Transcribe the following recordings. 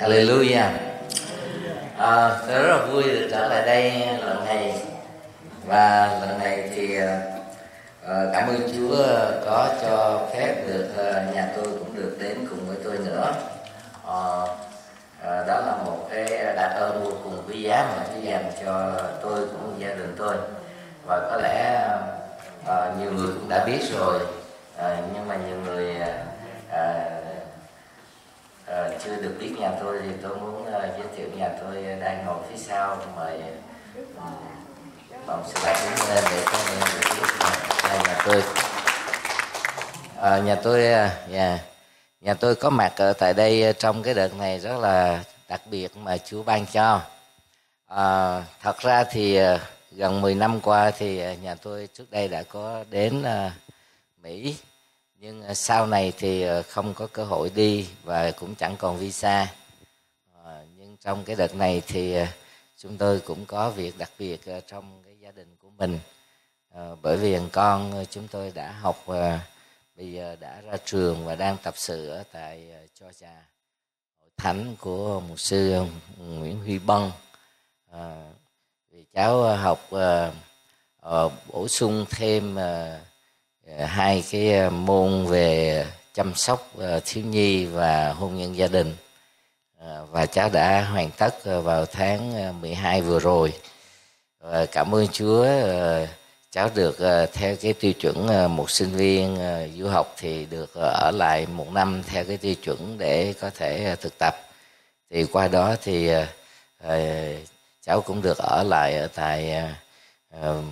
Hallelujah à, rất là vui được trở lại đây lần này và lần này thì à, à cảm ơn Chúa à, có cho phép được à, nhà tôi cũng được đến cùng với tôi nữa à, à, đó là một cái đặc ơn vô cùng quý giá mà Chúa dành cho tôi cũng gia đình tôi và có lẽ à, à, nhiều người cũng đã biết rồi à, nhưng mà nhiều người à, à, chưa được biết nhà tôi thì tôi muốn uh, giới thiệu nhà tôi ờ, đang ngồi phía sau mời mong ừ, sư bạn đứng lên để các em được biết nhà, nhà tôi à, nhà tôi nhà nhà tôi có mặt ở tại đây trong cái đợt này rất là đặc biệt mà Chúa ban cho à, thật ra thì gần 10 năm qua thì nhà tôi trước đây đã có đến Mỹ nhưng à, sau này thì à, không có cơ hội đi và cũng chẳng còn visa ờ, nhưng trong cái đợt này thì à, chúng tôi cũng có việc đặc biệt trong cái gia đình của mình ờ, bởi vì con chúng tôi đã học bây giờ đã ra trường và đang tập sự ở tại Georgia hội thánh của mục sư Nguyễn Huy Bân ờ, vì cháu học bổ sung thêm Ờ, hai cái ờ, môn về chăm sóc ờ, thiếu nhi và hôn nhân gia đình và cháu đã hoàn tất vào tháng 12 vừa rồi cảm ơn Chúa cháu được theo cái tiêu chuẩn một sinh viên du học thì được ở lại một năm theo cái tiêu chuẩn để có thể thực tập thì qua đó thì cháu cũng được ở lại ở tại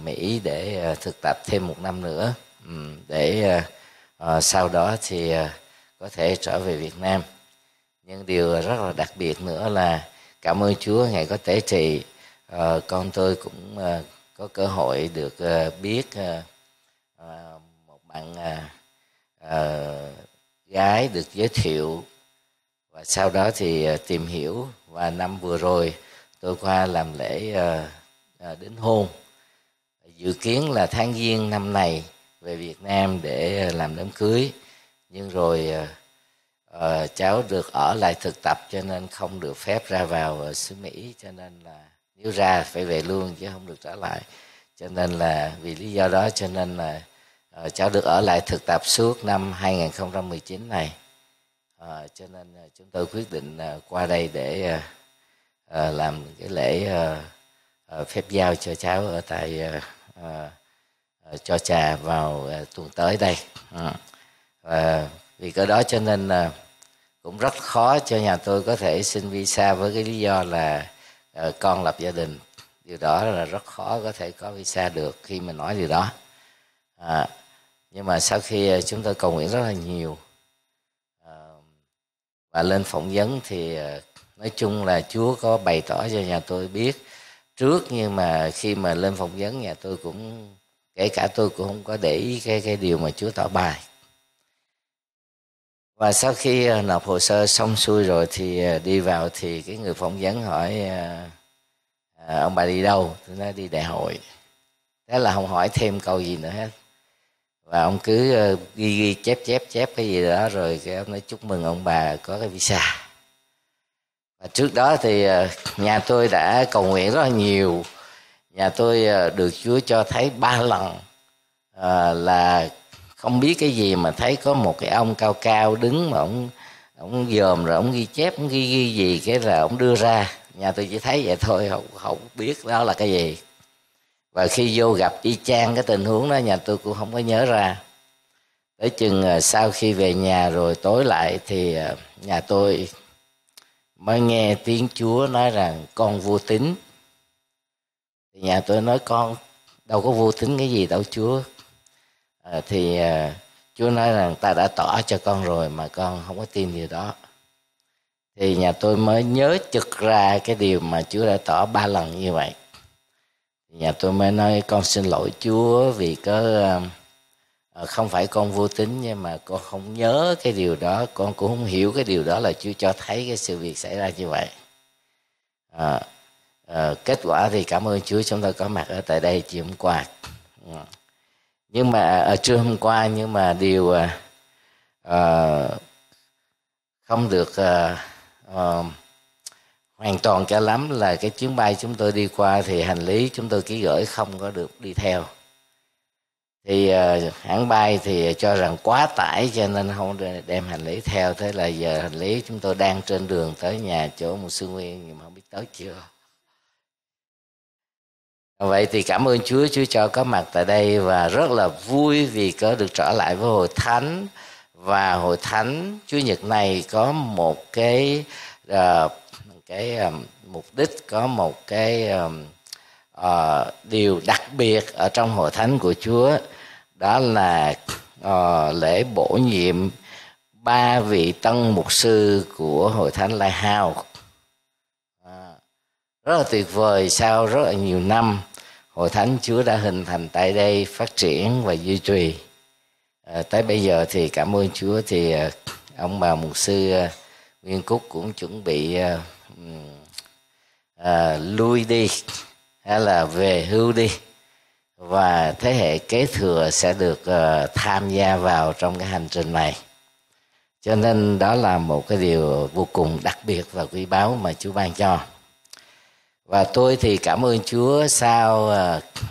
Mỹ để thực tập thêm một năm nữa Ừ, để ờ, ờ, sau đó thì ờ, có thể trở về Việt Nam nhưng điều rất là đặc biệt nữa là cảm ơn Chúa ngài có thể trị con tôi cũng có cơ hội được biết một bạn gái được giới thiệu và sau đó thì tìm hiểu và năm vừa rồi tôi qua làm lễ đính hôn dự kiến là tháng giêng năm này về Việt Nam để ờ, làm đám cưới nhưng rồi uh, cháu được ở lại thực tập cho nên không được phép ra vào xứ Mỹ cho nên là nếu ra phải về luôn chứ không được trở lại cho nên là vì lý do đó cho nên là uh, cháu được ở lại thực tập suốt năm 2019 này à, cho nên chúng tôi quyết định qua đây để làm cái lễ phép giao cho cháu ở tại Ờ, cho trà vào ờ, tuần tới đây ờ, và vì cái đó cho nên là cũng rất khó cho nhà tôi có thể xin visa với cái lý do là con lập gia đình điều đó là rất khó có thể có visa được khi mình nói điều đó à, nhưng mà sau khi chúng tôi cầu nguyện rất là nhiều và lên phỏng vấn thì nói chung là Chúa có bày tỏ cho nhà tôi biết trước nhưng mà khi mà lên phỏng vấn nhà tôi cũng kể cả tôi cũng không có để ý cái cái điều mà Chúa tỏ bài và sau khi ờ, nộp hồ sơ xong xuôi rồi thì ờ, đi vào thì cái người phỏng vấn hỏi ờ, ông bà đi đâu tôi nói đi đại hội thế là không hỏi thêm câu gì nữa hết và ông cứ ghi ghi chép chép chép cái gì đó rồi cái ông nói chúc mừng ông bà có cái visa và trước đó thì nhà tôi đã cầu nguyện rất là nhiều nhà dạ, tôi ờ, được Chúa cho thấy ba lần ờ, là không biết cái gì mà thấy có một cái ông cao cao đứng mà ông ông dòm rồi ông ghi chép ông ghi ghi gì cái là ông đưa ra nhà tôi chỉ thấy vậy thôi không không biết đó là cái gì và khi vô gặp y chang cái tình huống đó nhà tôi cũng không có nhớ ra tới chừng ờ, sau khi về nhà rồi tối lại thì nhà tôi mới nghe tiếng chúa nói rằng con vô tính nhà dạ, tôi nói con đâu có vô tính cái gì đâu chúa à, thì à, chúa nói rằng ta đã tỏ cho con rồi mà con không có tin điều đó thì nhà tôi mới nhớ trực ra cái điều mà chúa đã tỏ ba lần như vậy nhà tôi mới nói con xin lỗi chúa vì có à, à, không phải con vô tính nhưng mà con không nhớ cái điều đó con cũng không hiểu cái điều đó là chúa cho thấy cái sự việc xảy ra như vậy à, Ờ, kết quả thì cảm ơn Chúa chúng ta có mặt ở tại đây chiều hôm qua ừ. nhưng mà ở ờ, trưa hôm qua nhưng mà điều à, không được à, à, hoàn toàn cho lắm là cái chuyến bay chúng tôi đi qua thì hành lý chúng tôi ký gửi không có được đi theo thì uh, hãng bay thì cho rằng quá tải cho nên không đem hành lý theo thế là giờ hành lý chúng tôi đang trên đường tới nhà chỗ một sư nguyên nhưng mà không biết tới chưa Vậy thì cảm ơn Chúa, Chúa cho có mặt tại đây và rất là vui vì có được trở lại với Hội Thánh và Hội Thánh Chúa Nhật này có một cái uh, cái um, mục đích có một cái um, uh, điều đặc biệt ở trong Hội Thánh của Chúa đó là uh, lễ bổ nhiệm ba vị tân mục sư của Hội Thánh Lai Hào à, rất là tuyệt vời sau rất là nhiều năm hội thánh chúa đã hình thành tại đây phát triển và duy trì à, tới bây giờ thì cảm ơn chúa thì à, ông bà mục sư à, nguyên cúc cũng chuẩn bị à, à, lui đi hay là về hưu đi và thế hệ kế thừa sẽ được uh, tham gia vào trong cái hành trình này cho nên đó là một cái điều vô cùng đặc biệt và quý báu mà chúa ban cho và tôi thì cảm ơn Chúa sau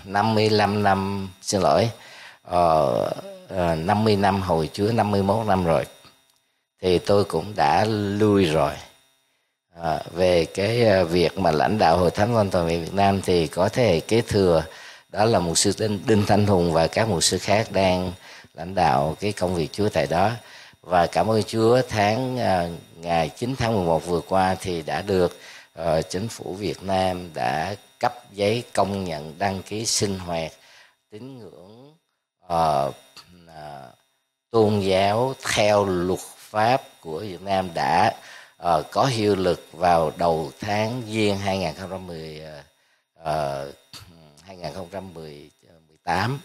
55 ờ, năm xin lỗi uh, ờ, 50 ờ, năm hồi Chúa 51 năm rồi thì tôi cũng đã lui rồi à, về cái việc mà lãnh đạo hội thánh văn toàn Việt Nam thì có thể kế thừa đó là một sư Đinh, Đinh Thanh Hùng và các mục sư khác đang lãnh đạo cái công việc Chúa tại đó và cảm ơn Chúa tháng à, ngày 9 tháng 11 vừa qua thì đã được Ờ, chính phủ Việt Nam đã cấp giấy công nhận đăng ký sinh hoạt tín ngưỡng uh, tôn giáo theo luật pháp của Việt Nam đã uh, có hiệu lực vào đầu tháng giêng 2010 uh, 2018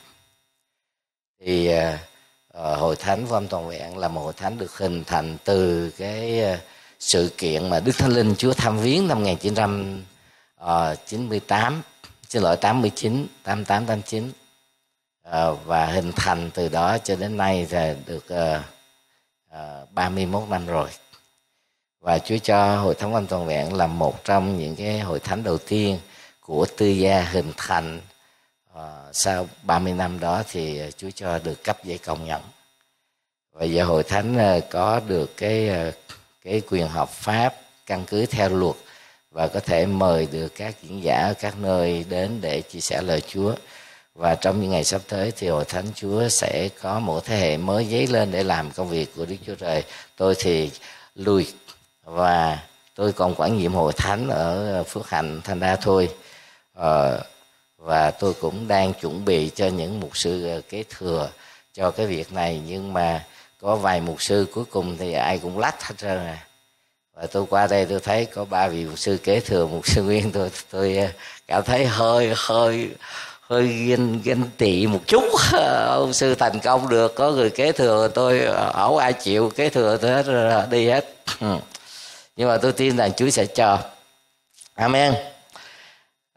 thì uh, hội thánh Vong Toàn Vẹn là một hội thánh được hình thành từ cái uh, sự kiện mà Đức Thánh Linh Chúa tham viếng năm 1998 ờ, xin lỗi 89 88 89 và hình thành từ đó cho đến nay là được 31 ờ, ờ, năm rồi và Chúa cho Hội Thánh Anh Toàn Vẹn là một trong những cái hội thánh đầu tiên của tư gia hình thành à, sau 30 năm đó thì Chúa cho được cấp giấy công nhận và giờ hội thánh có được cái cái quyền hợp pháp căn cứ theo luật và có thể mời được các diễn giả ở các nơi đến để chia sẻ lời Chúa và trong những ngày sắp tới thì hội thánh Chúa sẽ có một thế hệ mới dấy lên để làm công việc của Đức Chúa Trời tôi thì lùi và tôi còn quản nhiệm hội thánh ở Phước Hạnh Thanh Đa thôi ờ, và tôi cũng đang chuẩn bị cho những mục sư kế thừa cho cái việc này nhưng mà có vài mục sư cuối cùng thì ai cũng lách hết trơn à và tôi qua đây tôi thấy có ba vị mục sư kế thừa mục sư nguyên tôi tôi à, cảm thấy hơi hơi hơi ghen ghen tị một chút ông sư thành công được có người kế thừa tôi ẩu ai chịu kế thừa tôi hết đi hết nhưng mà tôi tin rằng chúa sẽ cho amen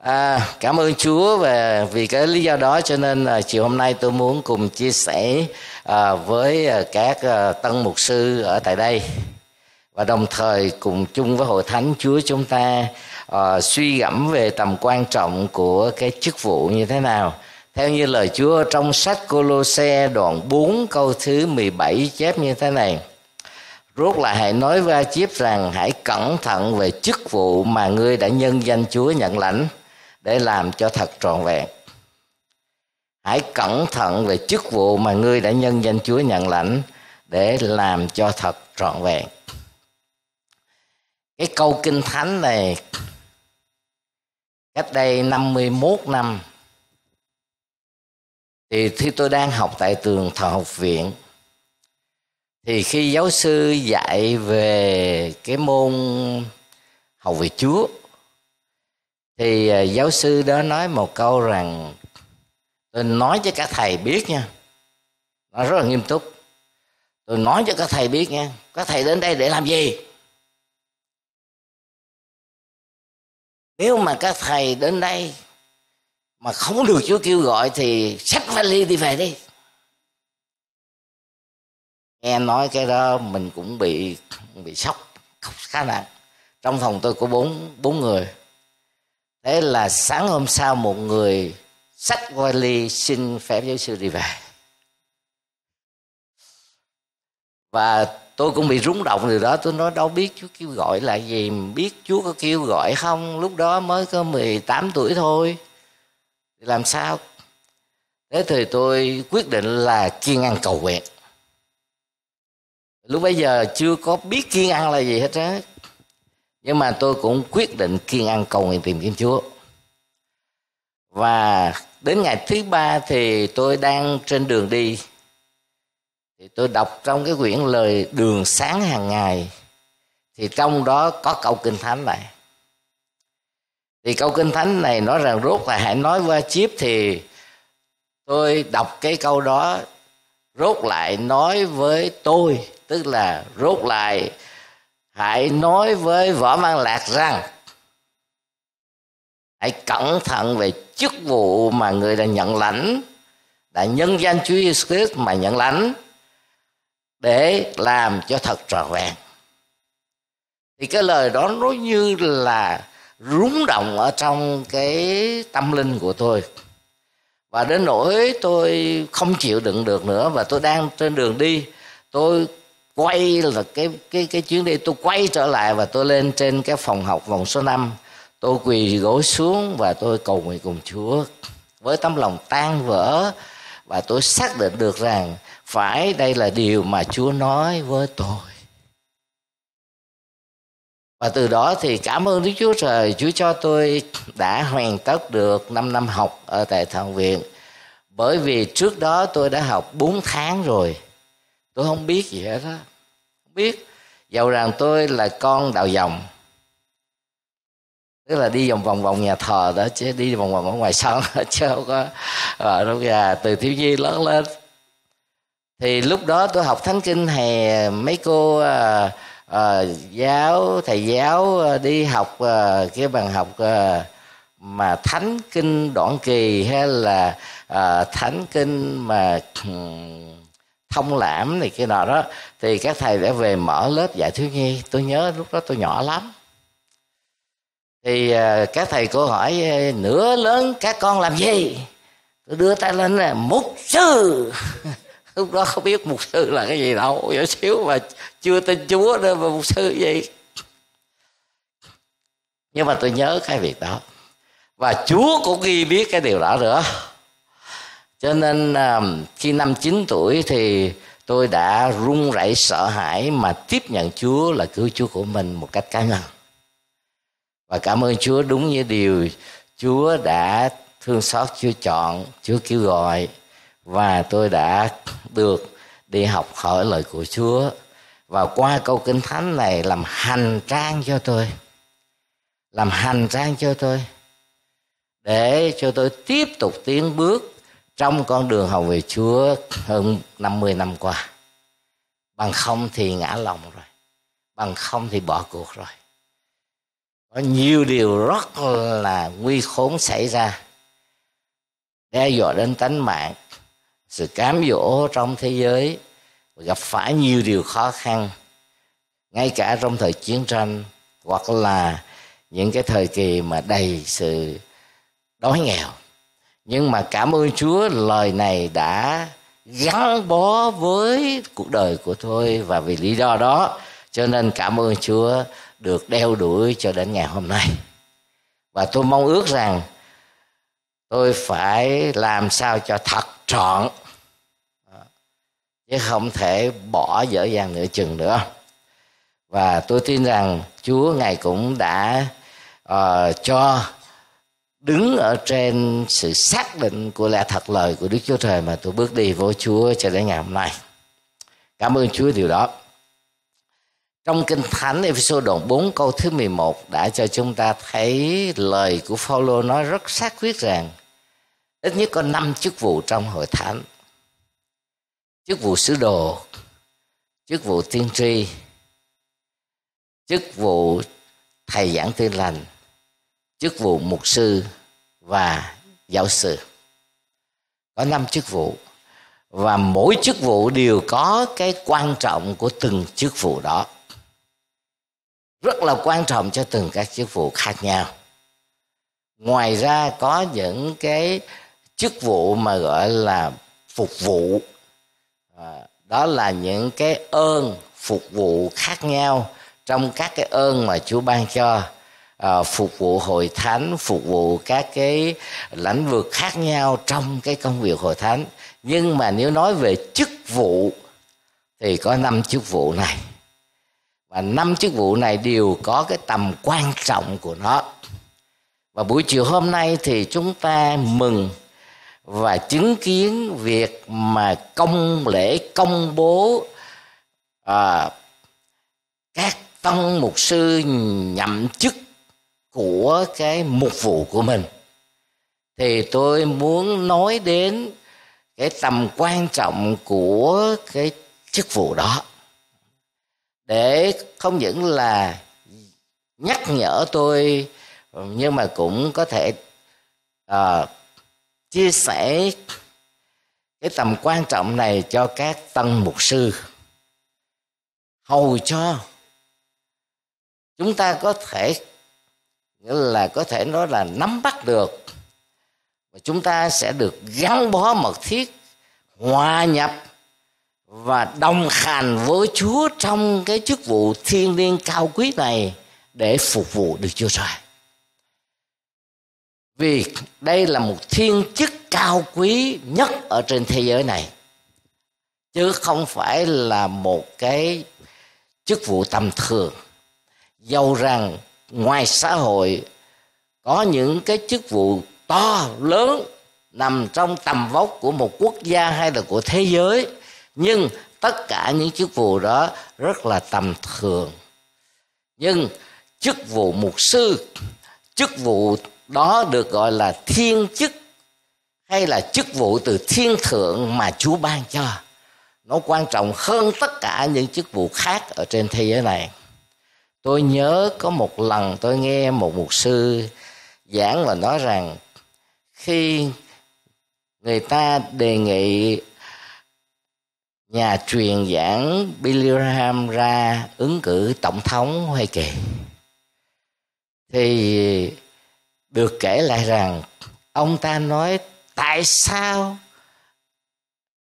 À, cảm ơn Chúa và vì cái lý do đó cho nên à, chiều hôm nay tôi muốn cùng chia sẻ à, với à, các à, tân mục sư ở tại đây và đồng thời cùng chung với hội thánh Chúa chúng ta à, suy gẫm về tầm quan trọng của cái chức vụ như thế nào. Theo như lời Chúa trong sách Colosse đoạn 4 câu thứ 17 chép như thế này. Rốt lại hãy nói với A Chiếp rằng hãy cẩn thận về chức vụ mà ngươi đã nhân danh Chúa nhận lãnh để làm cho thật trọn vẹn hãy cẩn thận về chức vụ mà ngươi đã nhân danh chúa nhận lãnh để làm cho thật trọn vẹn cái câu kinh thánh này cách đây 51 năm thì khi tôi đang học tại trường Thờ học viện thì khi giáo sư dạy về cái môn học về Chúa thì à, giáo sư đó nói một câu rằng tôi nói cho các thầy biết nha nó rất là nghiêm túc tôi nói cho các thầy biết nha các thầy đến đây để làm gì nếu mà các thầy đến đây mà không được chúa kêu gọi thì xách vali đi về đi nghe nói cái đó mình cũng bị bị sốc khá nặng trong phòng tôi có bốn bốn người thế là sáng hôm sau một người sách vali xin phép giáo sư đi về và tôi cũng bị rúng động từ đó tôi nói đâu biết chúa kêu gọi là gì biết chúa có kêu gọi không lúc đó mới có 18 tuổi thôi làm sao thế thì tôi quyết định là kiên ăn cầu nguyện lúc bây giờ chưa có biết kiên ăn là gì hết á nhưng mà tôi cũng quyết định kiên ăn cầu nguyện tìm kiếm Chúa và đến ngày thứ ba thì tôi đang trên đường đi thì tôi đọc trong cái quyển lời đường sáng hàng ngày thì trong đó có câu kinh thánh này thì câu kinh thánh này nói rằng rốt là hãy nói qua chip thì tôi đọc cái câu đó rốt lại nói với tôi tức là rốt lại hãy nói với võ văn lạc rằng hãy cẩn thận về chức vụ mà người đã nhận lãnh đã nhân danh Chúa Jesus Christ mà nhận lãnh để làm cho thật tròn vẹn thì cái lời đó nó như là rúng động ở trong cái tâm linh của tôi và đến nỗi tôi không chịu đựng được nữa và tôi đang trên đường đi tôi quay là cái cái cái chuyến đi tôi quay trở lại và tôi lên trên cái phòng học vòng số 5 tôi quỳ gối xuống và tôi cầu nguyện cùng Chúa với tấm lòng tan vỡ và tôi xác định được rằng phải đây là điều mà Chúa nói với tôi và từ đó thì cảm ơn Đức Chúa Trời Chúa cho tôi đã hoàn tất được 5 năm học ở tại thượng viện bởi vì trước đó tôi đã học 4 tháng rồi tôi không biết gì hết á không biết dầu rằng tôi là con đạo dòng tức là đi vòng vòng vòng nhà thờ đó chứ đi vòng vòng ở ngoài sân chứ không có ở trong nhà từ thiếu nhi lớn lên thì lúc đó tôi học thánh kinh hè mấy cô à, à, giáo thầy giáo ờ, đi học à, cái bằng học à, mà thánh kinh đoạn kỳ hay là à, thánh kinh mà thông lãm này kia nọ đó thì các thầy đã về mở lớp dạy thiếu nhi tôi nhớ lúc đó tôi nhỏ lắm thì à, các thầy cô hỏi nửa lớn các con làm gì tôi đưa tay lên là mục sư lúc đó không biết mục sư là cái gì đâu nhỏ xíu mà chưa tin chúa đâu mà mục sư gì nhưng mà tôi nhớ cái việc đó và chúa cũng ghi biết cái điều đó nữa cho nên à, khi năm 9 tuổi thì tôi đã run rẩy sợ hãi mà tiếp nhận Chúa là cứu Chúa của mình một cách cá nhân và cảm ơn Chúa đúng như điều Chúa đã thương xót Chúa chọn Chúa kêu gọi và tôi đã được đi học hỏi lời của Chúa và qua câu kinh thánh này làm hành trang cho tôi làm hành trang cho tôi để cho tôi tiếp tục tiến bước trong con đường học về Chúa hơn 50 năm qua. Bằng không thì ngã lòng rồi, bằng không thì bỏ cuộc rồi. Có nhiều điều rất là nguy khốn xảy ra, đe dọa đến tánh mạng, sự cám dỗ trong thế giới, gặp phải nhiều điều khó khăn, ngay cả trong thời chiến tranh hoặc là những cái thời kỳ mà đầy sự đói nghèo nhưng mà cảm ơn chúa lời này đã gắn bó với cuộc đời của tôi và vì lý do đó cho nên cảm ơn chúa được đeo đuổi cho đến ngày hôm nay và tôi mong ước rằng tôi phải làm sao cho thật trọn chứ không thể bỏ dở dàng nửa chừng nữa và tôi tin rằng chúa ngài cũng đã uh, cho đứng ở trên sự xác định của lẽ thật lời của Đức Chúa Trời mà tôi bước đi với Chúa cho đến ngày hôm nay. Cảm ơn Chúa điều đó. Trong Kinh Thánh Ephesos đoạn 4 câu thứ 11 đã cho chúng ta thấy lời của Phaolô nói rất xác quyết rằng ít nhất có 5 chức vụ trong hội thánh. Chức vụ sứ đồ, chức vụ tiên tri, chức vụ thầy giảng tin lành, chức vụ mục sư và giáo sư có năm chức vụ và mỗi chức vụ đều có cái quan trọng của từng chức vụ đó rất là quan trọng cho từng các chức vụ khác nhau ngoài ra có những cái chức vụ mà gọi là phục vụ à, đó là những cái ơn phục vụ khác nhau trong các cái ơn mà chúa ban cho Ờ, phục vụ hội thánh phục vụ các cái lãnh vực khác nhau trong cái công việc hội thánh nhưng mà nếu nói về chức vụ thì có năm chức vụ này và năm chức vụ này đều có cái tầm quan trọng của nó và buổi chiều hôm nay thì chúng ta mừng và chứng kiến việc mà công lễ công bố à, các tông mục sư nhậm chức của cái mục vụ của mình thì tôi muốn nói đến cái tầm quan trọng của cái chức vụ đó để không những là nhắc nhở tôi nhưng mà cũng có thể uh, chia sẻ cái tầm quan trọng này cho các tân mục sư hầu cho chúng ta có thể nghĩa là có thể nói là nắm bắt được và chúng ta sẽ được gắn bó mật thiết hòa nhập và đồng hành với Chúa trong cái chức vụ thiên liêng cao quý này để phục vụ được Chúa Trời. Vì đây là một thiên chức cao quý nhất ở trên thế giới này. Chứ không phải là một cái chức vụ tầm thường. Dầu rằng ngoài xã hội có những cái chức vụ to lớn nằm trong tầm vóc của một quốc gia hay là của thế giới nhưng tất cả những chức vụ đó rất là tầm thường nhưng chức vụ mục sư chức vụ đó được gọi là thiên chức hay là chức vụ từ thiên thượng mà chúa ban cho nó quan trọng hơn tất cả những chức vụ khác ở trên thế giới này tôi nhớ có một lần tôi nghe một mục sư giảng và nói rằng khi người ta đề nghị nhà truyền giảng Billy Graham ra ứng cử tổng thống Hoa Kỳ thì được kể lại rằng ông ta nói tại sao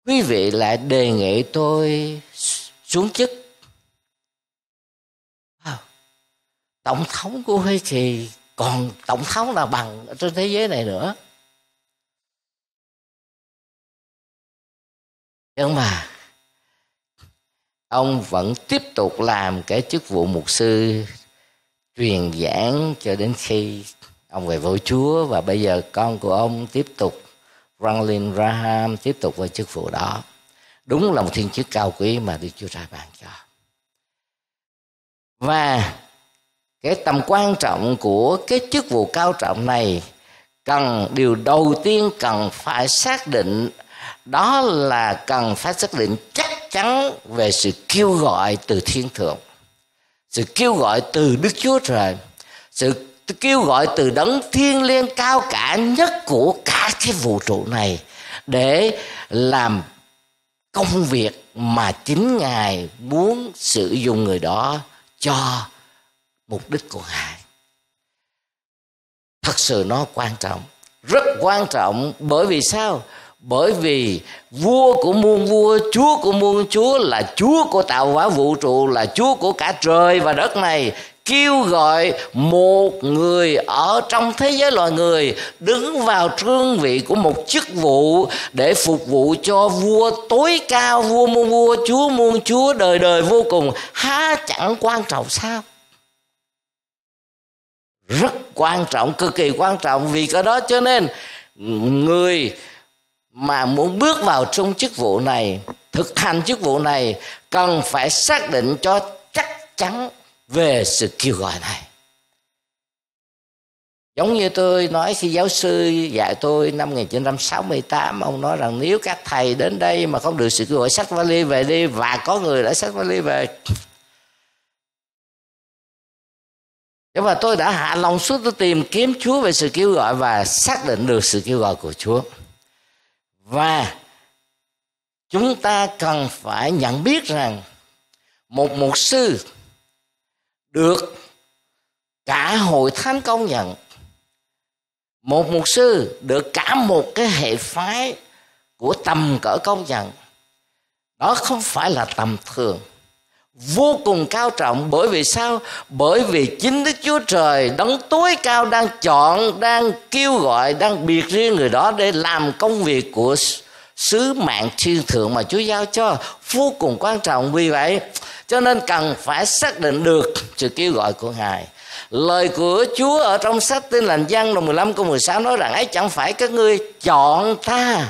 quý vị lại đề nghị tôi xuống chức tổng thống của Hoa Kỳ còn tổng thống nào bằng trên thế giới này nữa nhưng mà ông vẫn tiếp tục làm cái chức vụ mục sư truyền giảng cho đến khi ông về với Chúa và bây giờ con của ông tiếp tục Franklin Graham tiếp tục với chức vụ đó đúng là một thiên chức cao quý mà Đức Chúa Trời ban cho và cái tầm quan trọng của cái chức vụ cao trọng này cần điều đầu tiên cần phải xác định đó là cần phải xác định chắc chắn về sự kêu gọi từ thiên thượng sự kêu gọi từ đức chúa trời sự kêu gọi từ đấng thiên liêng cao cả nhất của cả cái vũ trụ này để làm công việc mà chính ngài muốn sử dụng người đó cho mục đích của ngài thật sự nó quan trọng rất quan trọng bởi vì sao bởi vì vua của muôn vua chúa của muôn chúa là chúa của tạo hóa vũ trụ là chúa của cả trời và đất này kêu gọi một người ở trong thế giới loài người đứng vào trương vị của một chức vụ để phục vụ cho vua tối cao vua muôn vua chúa muôn chúa đời đời vô cùng há chẳng quan trọng sao rất quan trọng cực kỳ quan trọng vì cái đó cho nên người mà muốn bước vào trong chức vụ này thực hành chức vụ này cần phải xác định cho chắc chắn về sự kêu gọi này giống như tôi nói khi giáo sư dạy tôi năm 1968 ông nói rằng nếu các thầy đến đây mà không được sự kêu gọi sách vali về đi và có người đã sách vali về và tôi đã hạ lòng xuống tôi tìm kiếm Chúa về sự kêu gọi và xác định được sự kêu gọi của Chúa và chúng ta cần phải nhận biết rằng một mục sư được cả hội thánh công nhận một mục sư được cả một cái hệ phái của tầm cỡ công nhận đó không phải là tầm thường vô cùng cao trọng bởi vì sao bởi vì chính đức chúa trời đấng tối cao đang chọn đang kêu gọi đang biệt riêng người đó để làm công việc của sứ mạng thiên thượng mà chúa giao cho vô cùng quan trọng vì vậy cho nên cần phải xác định được sự kêu gọi của ngài lời của chúa ở trong sách tin lành văn đồng 15 câu 16 nói rằng ấy chẳng phải các ngươi chọn ta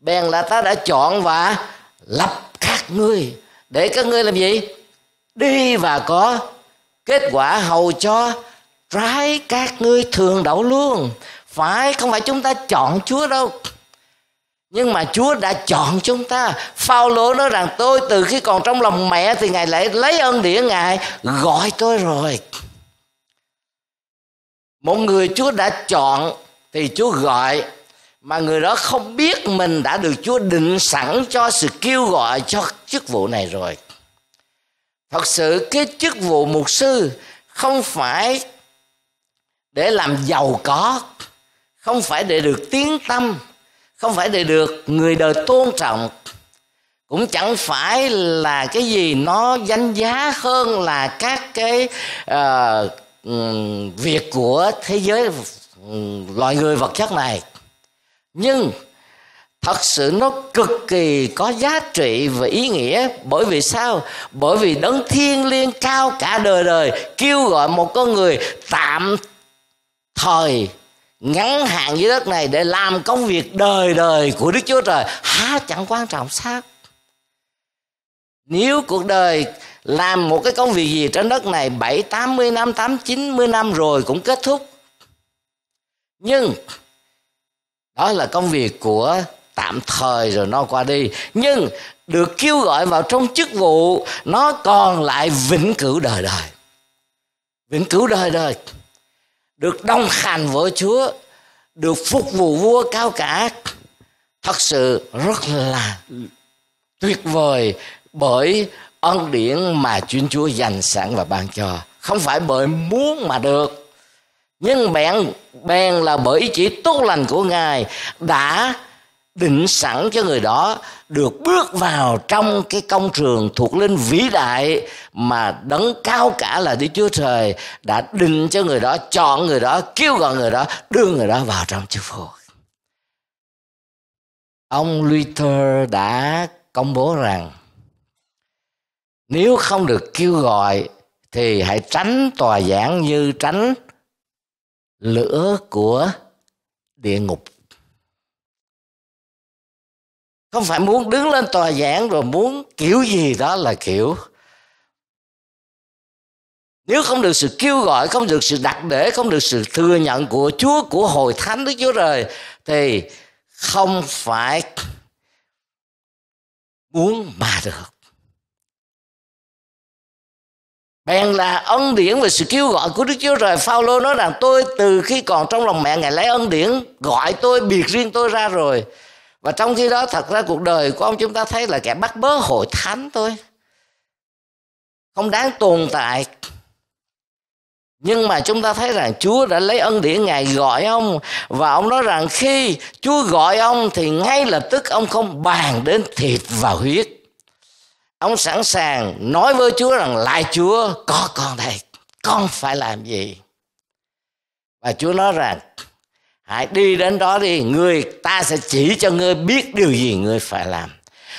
bèn là ta đã chọn và lập các ngươi để các ngươi làm gì đi và có kết quả hầu cho trái các ngươi thường đậu luôn phải không phải chúng ta chọn chúa đâu nhưng mà chúa đã chọn chúng ta phao lô nói rằng tôi từ khi còn trong lòng mẹ thì ngài lại lấy ơn đĩa ngài gọi tôi rồi một người chúa đã chọn thì chúa gọi mà người đó không biết mình đã được Chúa định sẵn cho sự kêu gọi cho chức vụ này rồi. Thật sự cái chức vụ mục sư không phải để làm giàu có, không phải để được tiếng tâm, không phải để được người đời tôn trọng, cũng chẳng phải là cái gì nó danh giá hơn là các cái uh, việc của thế giới ừ, loài người vật chất này nhưng thật sự nó cực kỳ có giá trị và ý nghĩa bởi vì sao bởi vì đấng thiên liêng cao cả đời đời kêu gọi một con người tạm thời ngắn hạn dưới đất này để làm công việc đời đời của đức chúa trời há chẳng quan trọng sao nếu cuộc đời làm một cái công việc gì trên đất này bảy tám mươi năm, tám chín mươi năm rồi cũng kết thúc. Nhưng đó là công việc của tạm thời rồi nó qua đi nhưng được kêu gọi vào trong chức vụ nó còn lại vĩnh cửu đời đời vĩnh cửu đời đời được đồng hành với chúa được phục vụ vua cao cả thật sự rất là tuyệt vời bởi ân điển mà Chúa Chúa dành sẵn và ban cho không phải bởi muốn mà được nhưng bèn bèn là bởi ý chỉ tốt lành của ngài đã định sẵn cho người đó được bước vào trong cái công trường thuộc linh vĩ đại mà đấng cao cả là Đức Chúa Trời đã định cho người đó, chọn người đó, kêu gọi người đó, đưa người đó vào trong Chúa Phụ. Ông Luther đã công bố rằng nếu không được kêu gọi thì hãy tránh tòa giảng như tránh lửa của địa ngục không phải muốn đứng lên tòa giảng rồi muốn kiểu gì đó là kiểu nếu không được sự kêu gọi không được sự đặt để không được sự thừa nhận của chúa của hội thánh đức chúa trời thì không phải muốn mà được bèn là ân điển về sự kêu gọi của Đức Chúa Trời Phaolô nói rằng tôi từ khi còn trong lòng mẹ ngài lấy ân điển gọi tôi biệt riêng tôi ra rồi và trong khi đó thật ra cuộc đời của ông chúng ta thấy là kẻ bắt bớ hội thánh thôi không đáng tồn tại nhưng mà chúng ta thấy rằng Chúa đã lấy ân điển Ngài gọi ông Và ông nói rằng khi Chúa gọi ông Thì ngay lập tức ông không bàn đến thịt và huyết ông sẵn sàng nói với chúa rằng lại chúa có con đây con phải làm gì và chúa nói rằng hãy đi đến đó đi người ta sẽ chỉ cho ngươi biết điều gì ngươi phải làm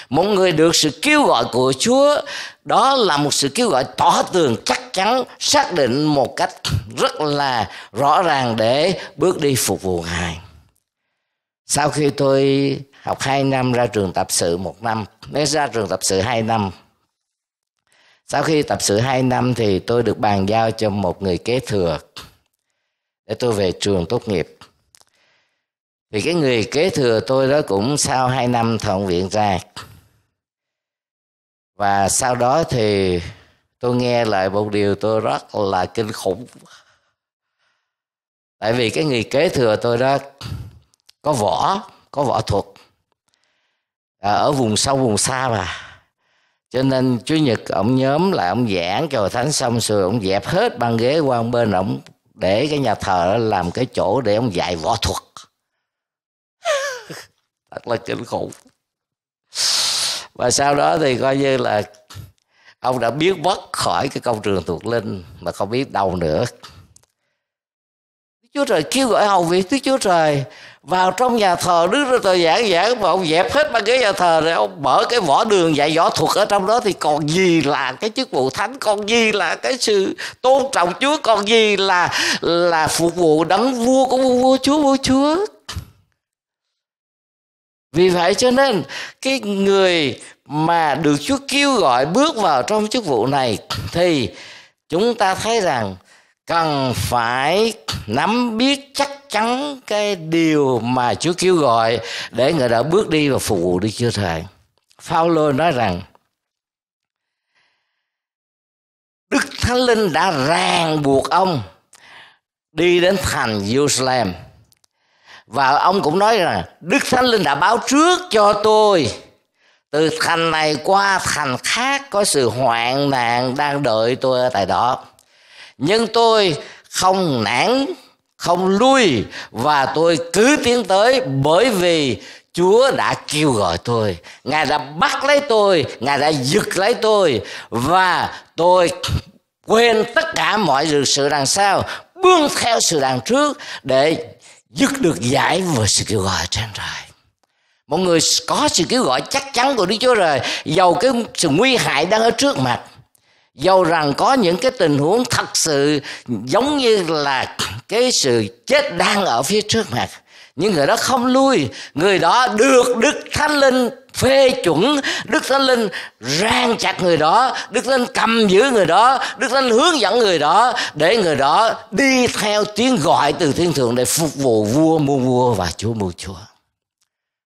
một người được sự kêu gọi của chúa đó là một sự kêu gọi tỏ tường chắc chắn xác định một cách rất là rõ ràng để bước đi phục vụ ngài sau khi tôi học 2 năm ra trường tập sự một năm nếu ra trường tập sự 2 năm sau khi tập sự 2 năm thì tôi được bàn giao cho một người kế thừa để tôi về trường tốt nghiệp thì cái người kế thừa tôi đó cũng sau 2 năm thuận viện ra và sau đó thì tôi nghe lại một điều tôi rất là kinh khủng tại vì cái người kế thừa tôi đó có võ có võ thuật Dạ, ở vùng sâu vùng xa mà cho nên chúa nhật ông nhóm lại ông giảng cho thánh xong rồi ông dẹp hết băng ghế qua một bên ông để cái nhà thờ đó làm cái chỗ để ông dạy võ thuật thật là kinh khủng và sau đó thì coi như là ông đã biết mất khỏi cái công trường thuộc linh mà không biết đâu nữa Chúa Trời kêu gọi hầu việc Đức Chúa Trời vào trong nhà thờ đức chúa trời giảng giảng mà ông dẹp hết ba cái nhà thờ rồi ông mở cái vỏ đường dạy võ thuật ở trong đó thì còn gì là cái chức vụ thánh còn gì là cái sự tôn trọng chúa còn gì là là phục vụ đấng vua của vua chúa vua chúa vì vậy cho nên cái người mà được Chúa kêu gọi bước vào trong chức vụ này thì chúng ta thấy rằng cần phải nắm biết chắc chắn cái điều mà Chúa kêu gọi để người đã bước đi và phục vụ đi chưa Thầy. Phaolô nói rằng Đức Thánh Linh đã ràng buộc ông đi đến thành Jerusalem và ông cũng nói rằng Đức Thánh Linh đã báo trước cho tôi từ thành này qua thành khác có sự hoạn nạn đang đợi tôi ở tại đó nhưng tôi không nản không lui và tôi cứ tiến tới bởi vì Chúa đã kêu gọi tôi, Ngài đã bắt lấy tôi, Ngài đã giật lấy tôi và tôi quên tất cả mọi sự đằng sau, bươn theo sự đằng trước để dứt được giải vừa sự kêu gọi trên trời. Mọi người có sự kêu gọi chắc chắn của Đức Chúa trời dầu cái sự nguy hại đang ở trước mặt dầu rằng có những cái tình huống thật sự giống như là cái sự chết đang ở phía trước mặt nhưng người đó không lui người đó được đức thánh linh phê chuẩn đức thánh linh ràng chặt người đó đức thánh linh cầm giữ người đó đức thánh linh hướng dẫn người đó để người đó đi theo tiếng gọi từ thiên thượng để phục vụ vua muôn vua và chúa muôn chúa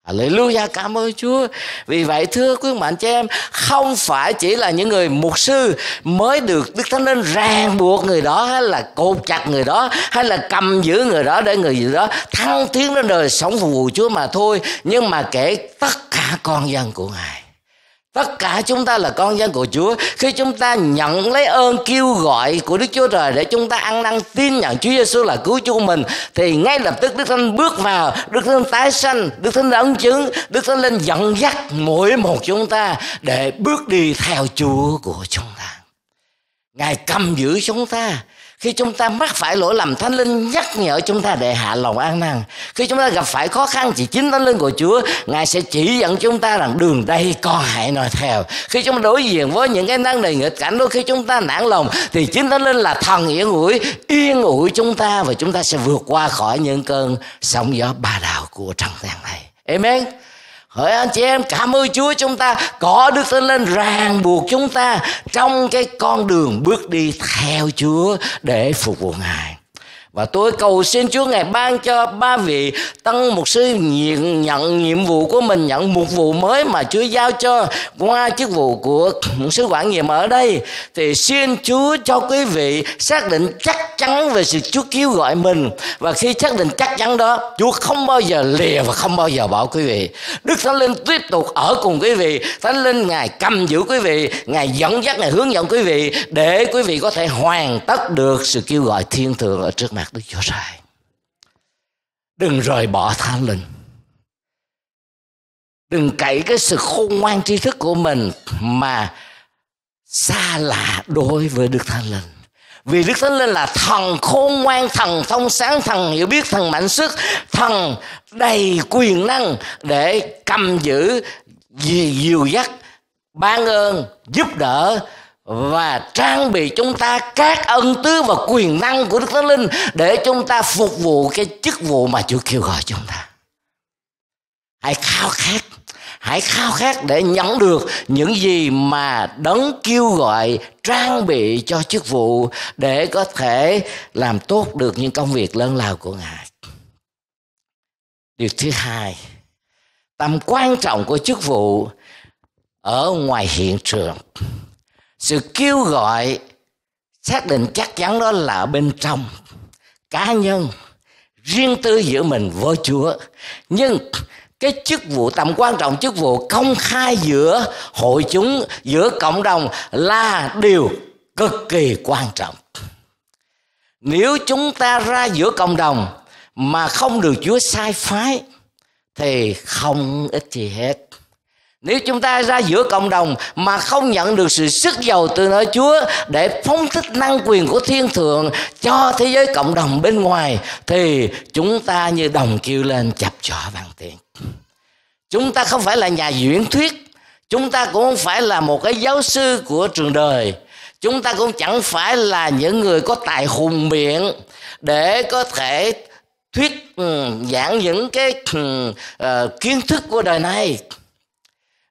Alleluia, cảm ơn Chúa. Vì vậy thưa quý mạnh chị em, không phải chỉ là những người mục sư mới được Đức Thánh Linh ràng buộc người đó hay là cột chặt người đó hay là cầm giữ người đó để người đó thăng tiến lên đời sống phục vụ Chúa mà thôi. Nhưng mà kể tất cả con dân của Ngài. Tất cả chúng ta là con dân của Chúa. Khi chúng ta nhận lấy ơn kêu gọi của Đức Chúa Trời để chúng ta ăn năn tin nhận Chúa Giêsu là cứu chúa của mình thì ngay lập tức Đức Thánh bước vào, Đức Thánh tái sanh, Đức Thánh ấn chứng, Đức Thánh lên dẫn dắt mỗi một chúng ta để bước đi theo Chúa của chúng ta. Ngài cầm giữ chúng ta khi chúng ta mắc phải lỗi lầm thánh linh nhắc nhở chúng ta để hạ lòng an năng khi chúng ta gặp phải khó khăn chỉ chính thánh linh của chúa ngài sẽ chỉ dẫn chúng ta rằng đường đây con hãy noi theo khi chúng ta đối diện với những cái năng đề nghịch cảnh đôi khi chúng ta nản lòng thì chính thánh linh là thần yên ủi yên ủi chúng ta và chúng ta sẽ vượt qua khỏi những cơn sóng gió ba đạo của trần gian này amen Hỡi anh chị em cảm ơn Chúa chúng ta có Đức Thánh Linh ràng buộc chúng ta trong cái con đường bước đi theo Chúa để phục vụ Ngài và tôi cầu xin Chúa Ngài ban cho ba vị tăng mục sư nhận, nhận nhiệm vụ của mình, nhận một vụ mới mà Chúa giao cho qua chức vụ của sư quản nhiệm ở đây. Thì xin Chúa cho quý vị xác định chắc chắn về sự Chúa kêu gọi mình. Và khi xác định chắc chắn đó, Chúa không bao giờ lìa và không bao giờ bỏ quý vị. Đức Thánh Linh tiếp tục ở cùng quý vị. Thánh Linh Ngài cầm giữ quý vị, Ngài dẫn dắt, Ngài hướng dẫn quý vị để quý vị có thể hoàn tất được sự kêu gọi thiên thượng ở trước mặt các Đức Chúa Trời. Đừng rời bỏ thánh linh. Đừng cậy cái sự khôn ngoan tri thức của mình mà xa lạ đối với Đức Thánh Linh. Vì Đức Thánh Linh là thần khôn ngoan, thần thông sáng, thần hiểu biết, thần mạnh sức, thần đầy quyền năng để cầm giữ, dìu dắt, ban ơn, giúp đỡ và trang bị chúng ta các ân tứ và quyền năng của Đức Thánh Linh để chúng ta phục vụ cái chức vụ mà Chúa kêu gọi chúng ta. Hãy khao khát, hãy khao khát để nhận được những gì mà đấng kêu gọi trang bị cho chức vụ để có thể làm tốt được những công việc lớn lao của Ngài. Điều thứ hai, tầm quan trọng của chức vụ ở ngoài hiện trường sự kêu gọi xác định chắc chắn đó là ở bên trong cá nhân riêng tư giữa mình với Chúa nhưng cái chức vụ tầm quan trọng chức vụ công khai giữa hội chúng giữa cộng đồng là điều cực kỳ quan trọng nếu chúng ta ra giữa cộng đồng mà không được Chúa sai phái thì không ít gì hết nếu chúng ta ra giữa cộng đồng mà không nhận được sự sức giàu từ nơi Chúa để phóng thích năng quyền của thiên thượng cho thế giới cộng đồng bên ngoài thì chúng ta như đồng kêu lên chập chọ bằng tiền. Chúng ta không phải là nhà diễn thuyết, chúng ta cũng không phải là một cái giáo sư của trường đời, chúng ta cũng chẳng phải là những người có tài hùng miệng để có thể thuyết ừ, giảng những cái uh, kiến thức của đời này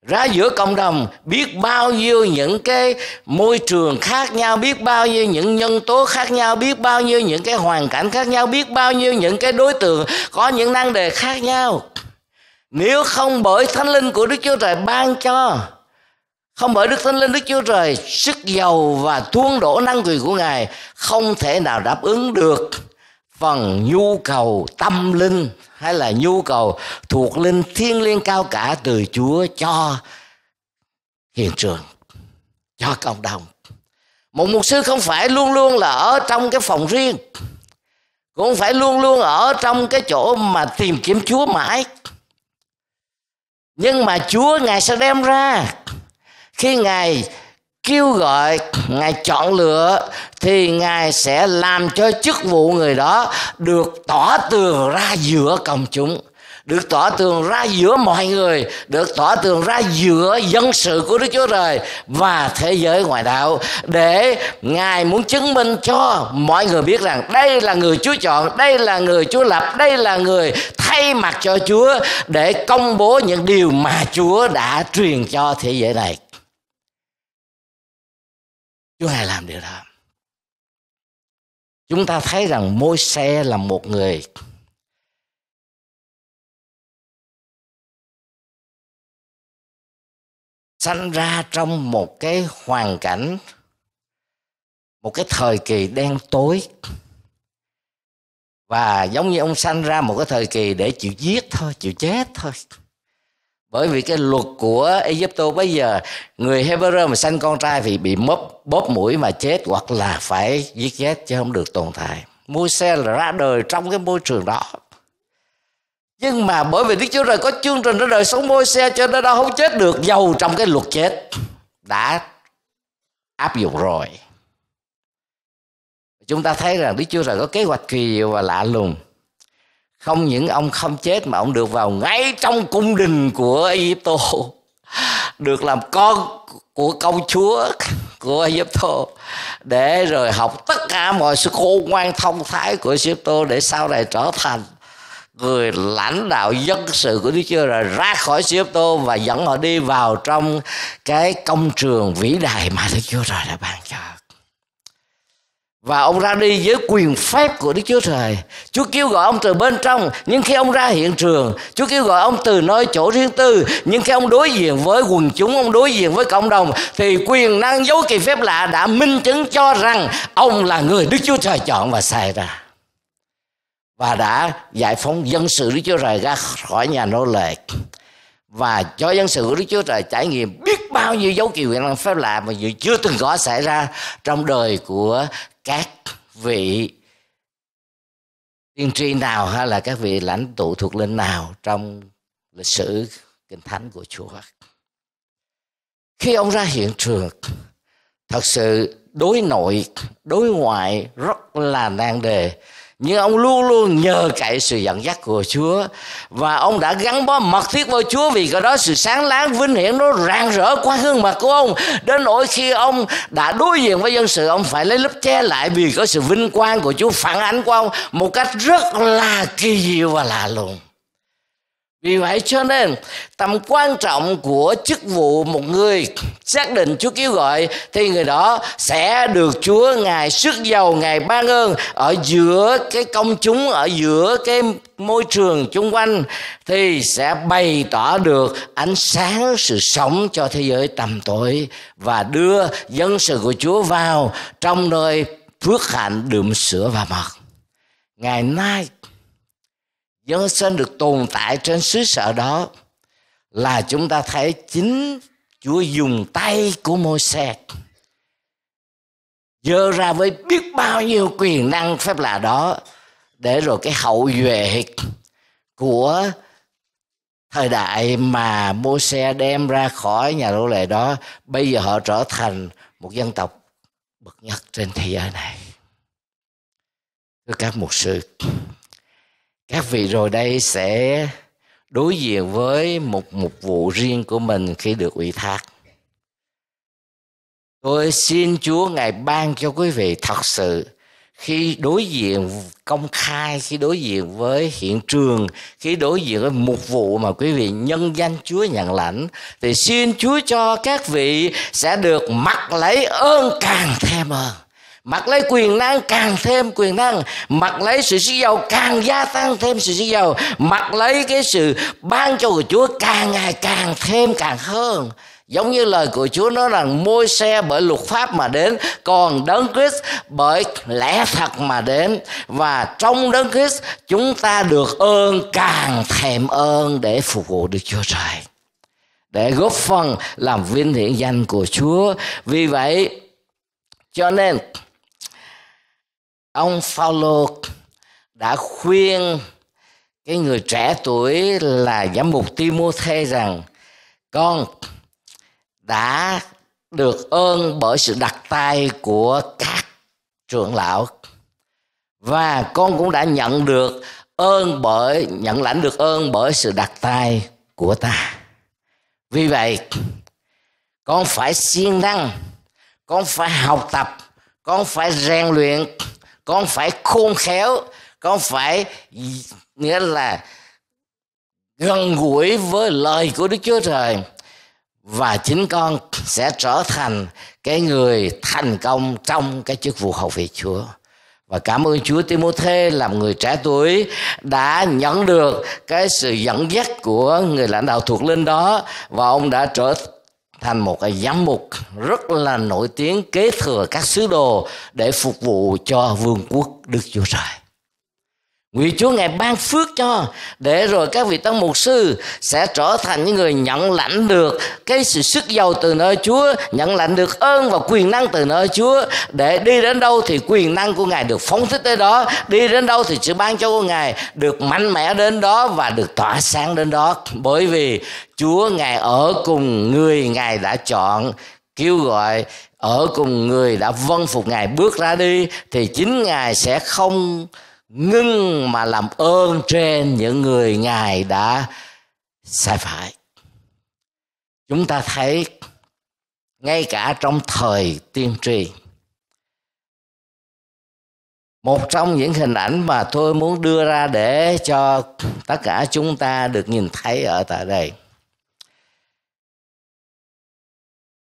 ra giữa cộng đồng biết bao nhiêu những cái môi trường khác nhau biết bao nhiêu những nhân tố khác nhau biết bao nhiêu những cái hoàn cảnh khác nhau biết bao nhiêu những cái đối tượng có những năng đề khác nhau nếu không bởi thánh linh của đức chúa trời ban cho không bởi đức thánh linh đức chúa trời sức giàu và tuôn đổ năng quyền của ngài không thể nào đáp ứng được phần nhu cầu tâm linh hay là nhu cầu thuộc linh thiêng liêng cao cả từ Chúa cho hiện trường, cho cộng đồng. Một mục sư không phải luôn luôn là ở trong cái phòng riêng, cũng phải luôn luôn ở trong cái chỗ mà tìm kiếm Chúa mãi. Nhưng mà Chúa Ngài sẽ đem ra khi Ngài kêu gọi ngài chọn lựa thì ngài sẽ làm cho chức vụ người đó được tỏ tường ra giữa công chúng được tỏ tường ra giữa mọi người được tỏ tường ra giữa dân sự của đức chúa trời và thế giới ngoại đạo để ngài muốn chứng minh cho mọi người biết rằng đây là người chúa chọn đây là người chúa lập đây là người thay mặt cho chúa để công bố những điều mà chúa đã truyền cho thế giới này Chúa Ngài làm điều đó. Chúng ta thấy rằng môi xe là một người sanh ra trong một cái hoàn cảnh một cái thời kỳ đen tối và giống như ông sanh ra một cái thời kỳ để chịu giết thôi chịu chết thôi bởi vì cái luật của Egypto bây giờ người Hebrew mà sanh con trai thì bị bóp bóp mũi mà chết hoặc là phải giết chết chứ không được tồn tại Môi-se là ra đời trong cái môi trường đó nhưng mà bởi vì Đức Chúa Trời có chương trình ra đời sống Môi-se cho nên nó không chết được giàu trong cái luật chết đã áp dụng rồi chúng ta thấy rằng Đức Chúa Trời có kế hoạch kỳ diệu và lạ lùng không những ông không chết mà ông được vào ngay trong cung đình của Egypto được làm con của công chúa của Egypto để rồi học tất cả mọi sự khôn ngoan thông thái của Egypto để sau này trở thành người lãnh đạo dân sự của Đức Chúa rồi ra khỏi Egypto và dẫn họ đi vào trong cái công trường vĩ đại mà Đức Chúa rồi đã ban cho và ông ra đi với quyền phép của Đức Chúa Trời. Chúa kêu gọi ông từ bên trong, nhưng khi ông ra hiện trường, Chúa kêu gọi ông từ nơi chỗ riêng tư, nhưng khi ông đối diện với quần chúng, ông đối diện với cộng đồng, thì quyền năng dấu kỳ phép lạ đã minh chứng cho rằng ông là người Đức Chúa Trời chọn và xài ra. Và đã giải phóng dân sự Đức Chúa Trời ra khỏi nhà nô lệ và cho dân sự của Đức Chúa Trời trải nghiệm biết bao nhiêu dấu kỳ quyền phép lạ mà vừa chưa từng có xảy ra trong đời của các vị tiên tri nào hay là các vị lãnh tụ thuộc linh nào trong lịch sử kinh thánh của Chúa Khi ông ra hiện trường, thật sự đối nội, đối ngoại rất là nan đề nhưng ông luôn luôn nhờ cậy sự dẫn dắt của Chúa và ông đã gắn bó mật thiết với Chúa vì cái đó sự sáng láng vinh hiển nó rạng rỡ qua gương mặt của ông đến nỗi khi ông đã đối diện với dân sự ông phải lấy lớp che lại vì có sự vinh quang của Chúa phản ánh qua ông một cách rất là kỳ diệu và lạ lùng vì vậy cho nên tầm quan trọng của chức vụ một người xác định Chúa kêu gọi thì người đó sẽ được Chúa ngài sức giàu ngài ban ơn ở giữa cái công chúng ở giữa cái môi trường chung quanh thì sẽ bày tỏ được ánh sáng sự sống cho thế giới tầm tối và đưa dân sự của Chúa vào trong nơi phước hạnh đượm sữa và mật ngày nay dân sanh được tồn tại trên xứ sở đó là chúng ta thấy chính Chúa dùng tay của môi xe dơ ra với biết bao nhiêu quyền năng phép lạ đó để rồi cái hậu duệ của thời đại mà môi xe đem ra khỏi nhà nô lệ đó bây giờ họ trở thành một dân tộc bậc nhất trên thế giới này các mục sư các vị rồi đây sẽ đối diện với một mục vụ riêng của mình khi được ủy thác tôi xin chúa ngài ban cho quý vị thật sự khi đối diện công khai khi đối diện với hiện trường khi đối diện với mục vụ mà quý vị nhân danh chúa nhận lãnh thì xin chúa cho các vị sẽ được mặc lấy ơn càng thêm ơn mặc lấy quyền năng càng thêm quyền năng mặc lấy sự sức giàu càng gia tăng thêm sự sức giàu mặc lấy cái sự ban cho của chúa càng ngày càng thêm càng hơn giống như lời của chúa nói rằng môi xe bởi luật pháp mà đến còn đấng christ bởi lẽ thật mà đến và trong đấng christ chúng ta được ơn càng thèm ơn để phục vụ được chúa trời để góp phần làm vinh hiển danh của chúa vì vậy cho nên ông Phaolô đã khuyên cái người trẻ tuổi là giám mục Timôthê rằng con đã được ơn bởi sự đặt tay của các trưởng lão và con cũng đã nhận được ơn bởi nhận lãnh được ơn bởi sự đặt tay của ta vì vậy con phải siêng năng con phải học tập con phải rèn luyện con phải khôn khéo con phải nghĩa là gần gũi với lời của đức chúa trời và chính con sẽ trở thành cái người thành công trong cái chức vụ học vị chúa và cảm ơn Chúa Timothée làm người trẻ tuổi đã nhận được cái sự dẫn dắt của người lãnh đạo thuộc linh đó và ông đã trở thành một cái giám mục rất là nổi tiếng kế thừa các sứ đồ để phục vụ cho vương quốc Đức Chúa Trời. Nguyện Chúa Ngài ban phước cho để rồi các vị tăng mục sư sẽ trở thành những người nhận lãnh được cái sự sức giàu từ nơi Chúa, nhận lãnh được ơn và quyền năng từ nơi Chúa để đi đến đâu thì quyền năng của Ngài được phóng thích tới đó, đi đến đâu thì sự ban cho của Ngài được mạnh mẽ đến đó và được tỏa sáng đến đó bởi vì Chúa Ngài ở cùng người Ngài đã chọn kêu gọi ở cùng người đã vâng phục Ngài bước ra đi thì chính Ngài sẽ không ngưng mà làm ơn trên những người ngài đã sai phải chúng ta thấy ngay cả trong thời tiên tri một trong những hình ảnh mà tôi muốn đưa ra để cho tất cả chúng ta được nhìn thấy ở tại đây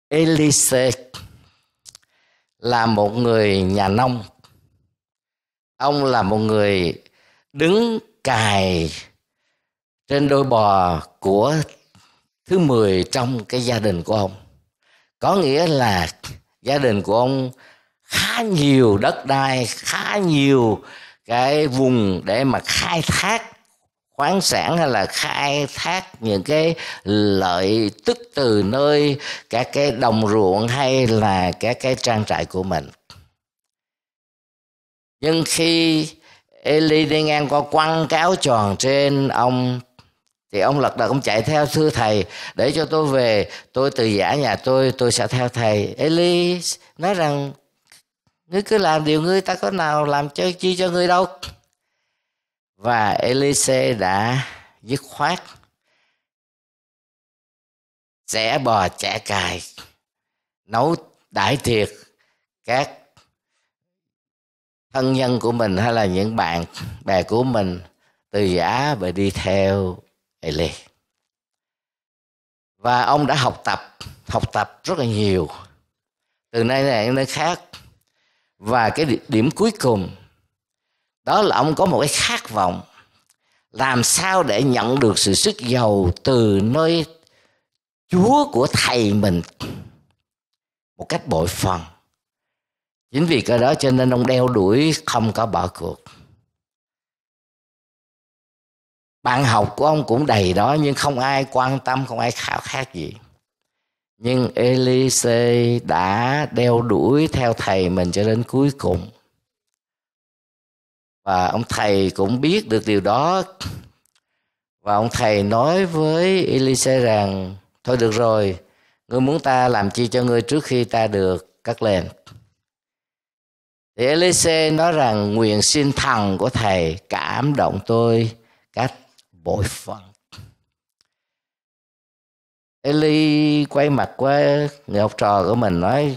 Elise là một người nhà nông ông là một người đứng cài trên đôi bò của thứ 10 trong cái gia đình của ông. Có nghĩa là gia đình của ông khá nhiều đất đai, khá nhiều cái vùng để mà khai thác khoáng sản hay là khai thác những cái lợi tức từ nơi các cái đồng ruộng hay là các cái trang trại của mình nhưng khi Eli đi ngang qua quăng cái tròn trên ông thì ông lật đật ông chạy theo thưa thầy để cho tôi về tôi từ giả nhà tôi tôi sẽ theo thầy Eli nói rằng ngươi cứ làm điều ngươi ta có nào làm cho chi cho ngươi đâu và Elise đã dứt khoát rẽ bò chả cài nấu đại thiệt các ân nhân của mình hay là những bạn bè của mình từ giả về đi theo Eli và ông đã học tập học tập rất là nhiều từ nơi này đến nơi khác và cái điểm cuối cùng đó là ông có một cái khát vọng làm sao để nhận được sự sức giàu từ nơi chúa của thầy mình một cách bội phần chính vì cái đó cho nên ông đeo đuổi không có bỏ cuộc bạn học của ông cũng đầy đó nhưng không ai quan tâm không ai khảo khát gì nhưng Elise đã đeo đuổi theo thầy mình cho đến cuối cùng và ông thầy cũng biết được điều đó và ông thầy nói với Elise rằng thôi được rồi ngươi muốn ta làm chi cho ngươi trước khi ta được cắt lên thì Elise nói rằng nguyện xin thần của thầy cảm động tôi cách bội phận Eli quay mặt qua người học trò của mình nói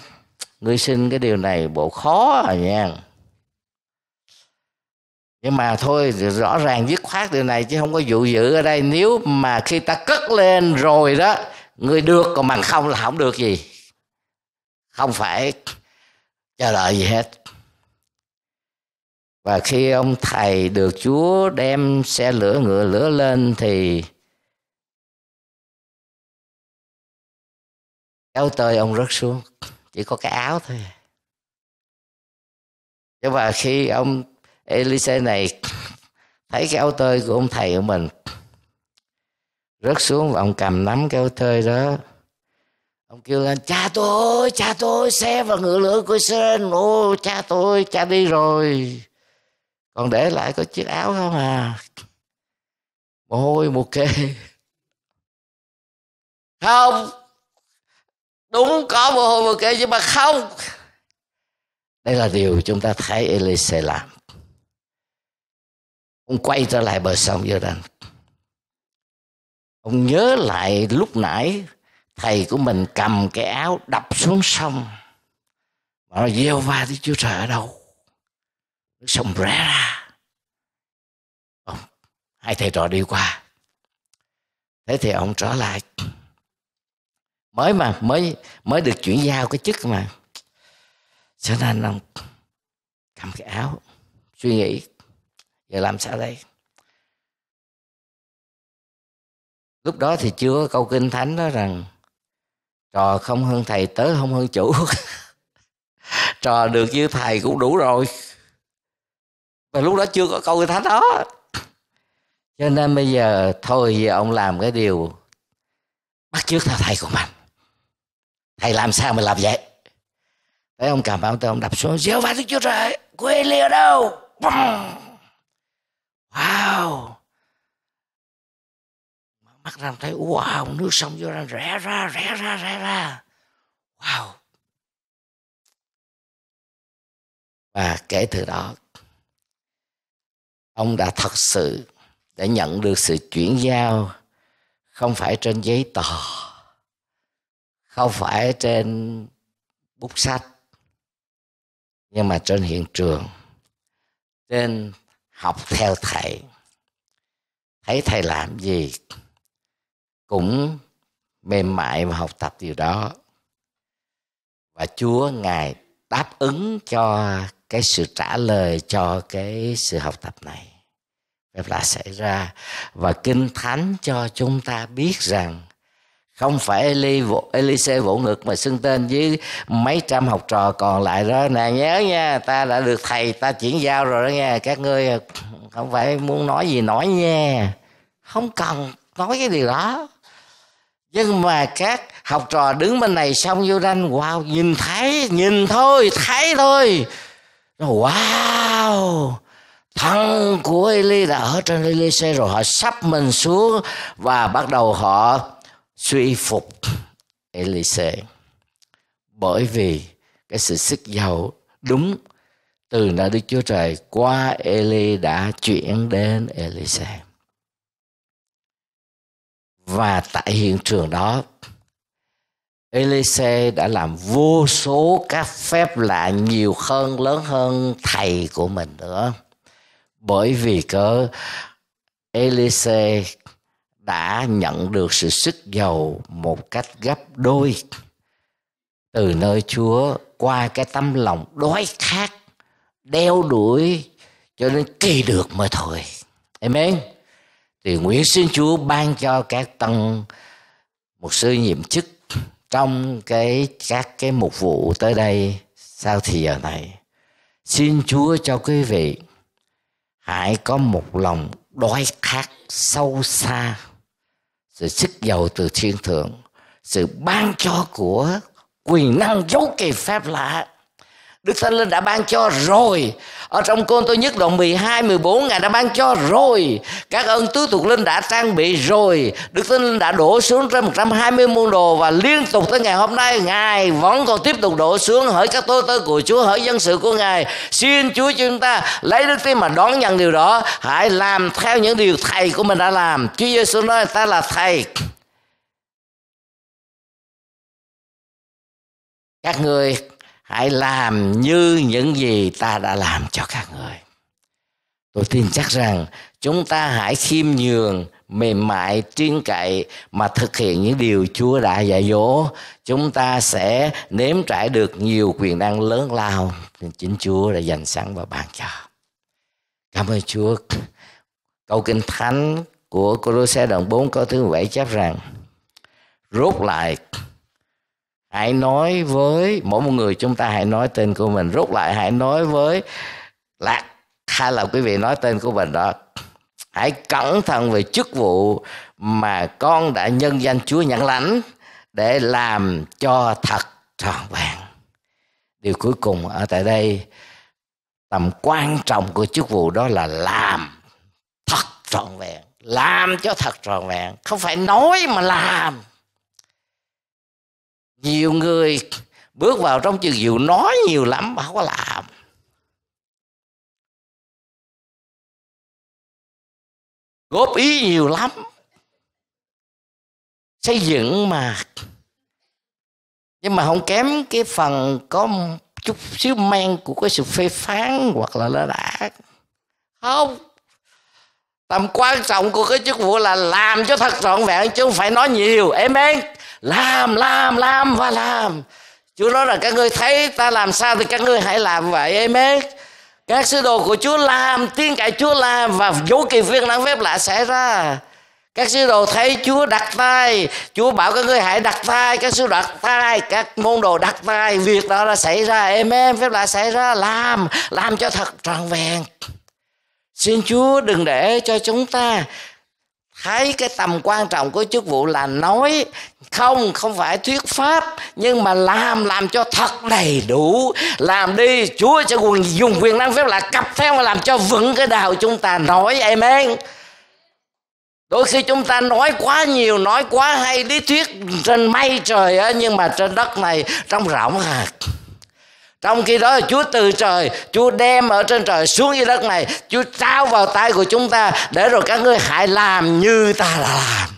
ngươi xin cái điều này bộ khó à nha nhưng mà thôi rõ ràng dứt khoát điều này chứ không có dụ dự ở đây nếu mà khi ta cất lên rồi đó ngươi được còn bằng không là không được gì không phải chờ đợi gì hết và khi ông thầy được Chúa đem xe lửa ngựa lửa lên thì áo tơi ông rớt xuống chỉ có cái áo thôi nhưng mà khi ông Elise này thấy cái áo tơi của ông thầy của mình rớt xuống và ông cầm nắm cái áo tơi đó ông kêu lên cha tôi cha tôi xe và ngựa lửa của Israel ô cha tôi cha đi rồi còn để lại có chiếc áo không à mồ hôi mồ kê không đúng có mồ hôi mồ kê nhưng mà không đây là điều chúng ta thấy Elise làm ông quay trở lại bờ sông Jordan ông nhớ lại lúc nãy thầy của mình cầm cái áo đập xuống sông mà nó gieo va thì chưa trời ở đâu nước sông rẽ ra ông, hai thầy trò đi qua thế thì ông trở lại mới mà mới mới được chuyển giao cái chức mà cho nên ông cầm cái áo suy nghĩ giờ làm sao đây lúc đó thì chưa có câu kinh thánh đó rằng trò không hơn thầy tớ không hơn chủ trò được như thầy cũng đủ rồi và lúc đó chưa có câu thánh đó cho nên bây giờ thôi giờ ông làm cái điều bắt trước theo thầy của mình thầy làm sao mình làm vậy thế ông cầm ông tôi ông đập xuống gieo vai đức chúa trời của Eli ở đâu wow mắt ra thấy wow nước sông vô ra rẽ ra rẽ ra rẽ ra wow và kể từ đó ông đã thật sự đã nhận được sự chuyển giao không phải trên giấy tờ không phải trên bút sách nhưng mà trên hiện trường trên học theo thầy thấy thầy làm gì cũng mềm mại và học tập điều đó và chúa ngài đáp ứng cho cái sự trả lời cho cái sự học tập này phép lạ xảy ra và kinh thánh cho chúng ta biết rằng không phải Eli Elise vỗ ngực mà xưng tên với mấy trăm học trò còn lại đó nè nhớ nha ta đã được thầy ta chuyển giao rồi đó nha các ngươi không phải muốn nói gì nói nha không cần nói cái điều đó nhưng mà các học trò đứng bên này xong vô ranh wow nhìn thấy nhìn thôi thấy thôi wow thân của Eli đã ở trên Elise rồi họ sắp mình xuống và bắt đầu họ suy phục Elise bởi vì cái sự sức giàu đúng từ nơi Đức Chúa Trời qua Eli đã chuyển đến Elise và tại hiện trường đó Elise đã làm vô số các phép lạ nhiều hơn lớn hơn thầy của mình nữa bởi vì cớ Elise đã nhận được sự sức giàu một cách gấp đôi từ nơi Chúa qua cái tấm lòng đói khát đeo đuổi cho nên kỳ được mà thôi. Amen. Thì nguyện xin Chúa ban cho các tăng một sư nhiệm chức trong cái các cái mục vụ tới đây sau thì giờ này. Xin Chúa cho quý vị hãy có một lòng đói khát sâu xa sự sức giàu từ thiên thượng sự ban cho của quyền năng dấu kỳ phép lạ Đức Thánh Linh đã ban cho rồi Ở trong Côn Tô Nhất đoạn 12, 14 Ngài đã ban cho rồi Các ơn tứ thuộc linh đã trang bị rồi Đức Thánh Linh đã đổ xuống trên 120 môn đồ Và liên tục tới ngày hôm nay Ngài vẫn còn tiếp tục đổ xuống Hỡi các tôi tớ của Chúa, hỡi dân sự của Ngài Xin Chúa chúng ta lấy đức tin mà đón nhận điều đó Hãy làm theo những điều Thầy của mình đã làm Chúa Giêsu nói ta là Thầy các người hãy làm như những gì ta đã làm cho các người tôi tin chắc rằng chúng ta hãy khiêm nhường mềm mại chuyên cậy mà thực hiện những điều chúa đã dạy dỗ chúng ta sẽ nếm trải được nhiều quyền năng lớn lao chính chúa đã dành sẵn và ban cho cảm ơn chúa câu kinh thánh của Cô Đô Xe đoạn 4 câu thứ 7 chép rằng Rốt lại hãy nói với mỗi một người chúng ta hãy nói tên của mình rút lại hãy nói với lạc hay là quý vị nói tên của mình đó hãy cẩn thận về chức vụ mà con đã nhân danh chúa nhận lãnh để làm cho thật trọn vẹn điều cuối cùng ở tại đây tầm quan trọng của chức vụ đó là làm thật trọn vẹn làm cho thật trọn vẹn không phải nói mà làm nhiều người bước vào trong trường diệu nói nhiều lắm mà không có làm góp ý nhiều lắm xây dựng mà nhưng mà không kém cái phần có chút xíu men của cái sự phê phán hoặc là lơ đã không tầm quan trọng của cái chức vụ là làm cho thật trọn vẹn chứ không phải nói nhiều em ơi làm làm làm và làm Chúa nói là các ngươi thấy ta làm sao thì các ngươi hãy làm vậy em ơi các sứ đồ của Chúa làm tiếng cậy Chúa làm và dấu kỳ viên năng phép lạ xảy ra các sứ đồ thấy Chúa đặt tay Chúa bảo các ngươi hãy đặt tay các sứ đồ đặt tay các môn đồ đặt tay việc đó là xảy ra em em phép lạ xảy ra làm làm cho thật trọn vẹn Xin Chúa đừng để cho chúng ta thấy cái tầm quan trọng của chức vụ là nói không không phải thuyết pháp nhưng mà làm làm cho thật đầy đủ làm đi chúa sẽ quyền dùng quyền năng phép là cặp theo và làm cho vững cái đạo chúng ta nói amen đôi khi chúng ta nói quá nhiều nói quá hay lý thuyết trên mây trời ấy, nhưng mà trên đất này trong rộng hạt à trong khi đó Chúa từ trời Chúa đem ở trên trời xuống dưới đất này Chúa trao vào tay của chúng ta Để rồi các ngươi hãy làm như ta đã làm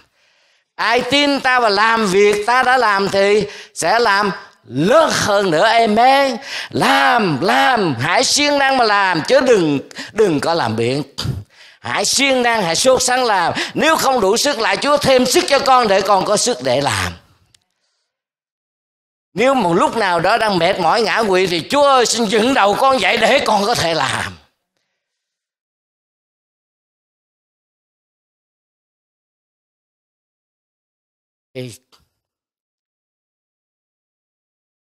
Ai tin ta và làm việc ta đã làm Thì sẽ làm lớn hơn nữa em ơi làm làm hãy siêng năng mà làm chứ đừng đừng có làm biện hãy siêng năng hãy sốt sáng làm nếu không đủ sức lại chúa thêm sức cho con để con có sức để làm nếu một lúc nào đó đang mệt mỏi ngã quỵ thì chúa ơi xin dựng đầu con dậy để con có thể làm thì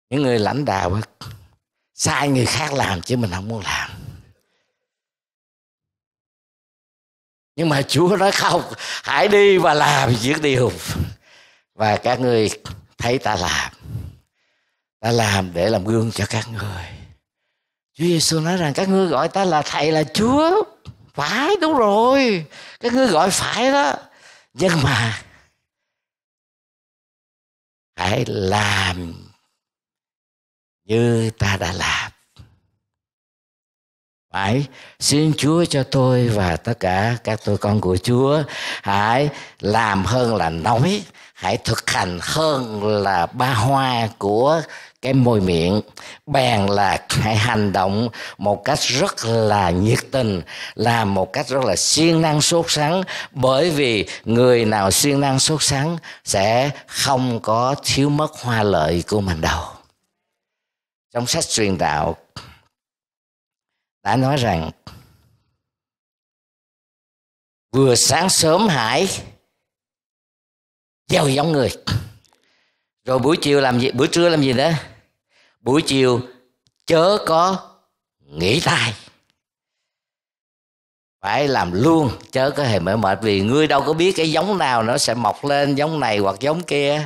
những người lãnh đạo sai người khác làm chứ mình không muốn làm nhưng mà chúa nói không hãy đi và làm những điều và các người thấy ta làm ta làm để làm gương cho các người Chúa Giêsu nói rằng các ngươi gọi ta là thầy là Chúa phải đúng rồi các ngươi gọi phải đó nhưng mà hãy làm như ta đã làm phải xin Chúa cho tôi và tất cả các tôi con của Chúa hãy làm hơn là nói hãy thực hành hơn là ba hoa của cái môi miệng bèn là hãy hành động một cách rất là nhiệt tình làm một cách rất là siêng năng sốt sắng bởi vì người nào siêng năng sốt sắng sẽ không có thiếu mất hoa lợi của mình đâu trong sách truyền đạo đã nói rằng vừa sáng sớm hãy gieo giống người rồi buổi chiều làm gì buổi trưa làm gì nữa buổi chiều chớ có nghỉ tay phải làm luôn chớ có hề mệt mệt vì ngươi đâu có biết cái giống nào nó sẽ mọc lên giống này hoặc giống kia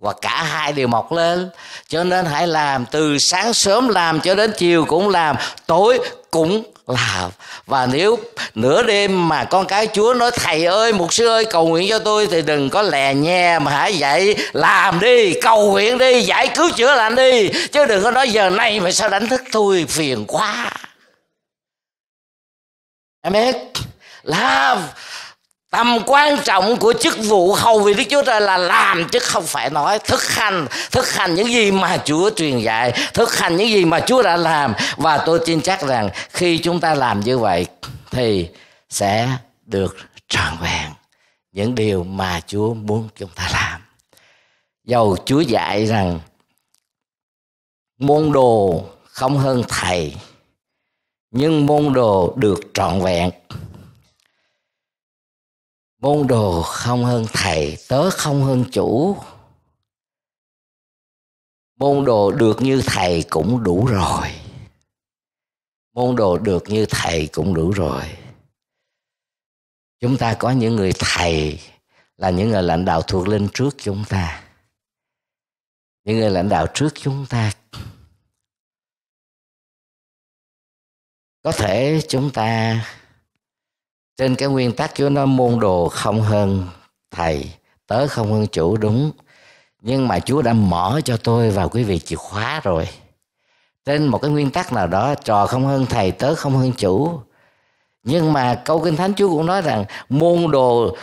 hoặc cả hai đều mọc lên cho nên hãy làm từ sáng sớm làm cho đến chiều cũng làm tối cũng làm và nếu nửa đêm mà con cái chúa nói thầy ơi mục sư ơi cầu nguyện cho tôi thì đừng có lè nhè mà hãy dậy làm đi cầu nguyện đi giải cứu chữa lành đi chứ đừng có nói giờ này mà sao đánh thức tôi phiền quá em biết là tầm quan trọng của chức vụ hầu vì đức chúa trời là làm chứ không phải nói thực hành thực hành những gì mà chúa truyền dạy thực hành những gì mà chúa đã làm và tôi tin chắc rằng khi chúng ta làm như vậy thì sẽ được trọn vẹn những điều mà Chúa muốn chúng ta làm. Dầu Chúa dạy rằng môn đồ không hơn thầy nhưng môn đồ được trọn vẹn môn đồ không hơn thầy tớ không hơn chủ môn đồ được như thầy cũng đủ rồi môn đồ được như thầy cũng đủ rồi chúng ta có những người thầy là những người lãnh đạo thuộc linh trước chúng ta những người lãnh đạo trước chúng ta có thể chúng ta trên cái nguyên tắc của nó môn đồ không hơn thầy tớ không hơn chủ đúng nhưng mà chúa đã mở cho tôi và quý vị chìa khóa rồi trên một cái nguyên tắc nào đó trò không hơn thầy tớ không hơn chủ nhưng mà câu kinh thánh chúa cũng nói rằng môn đồ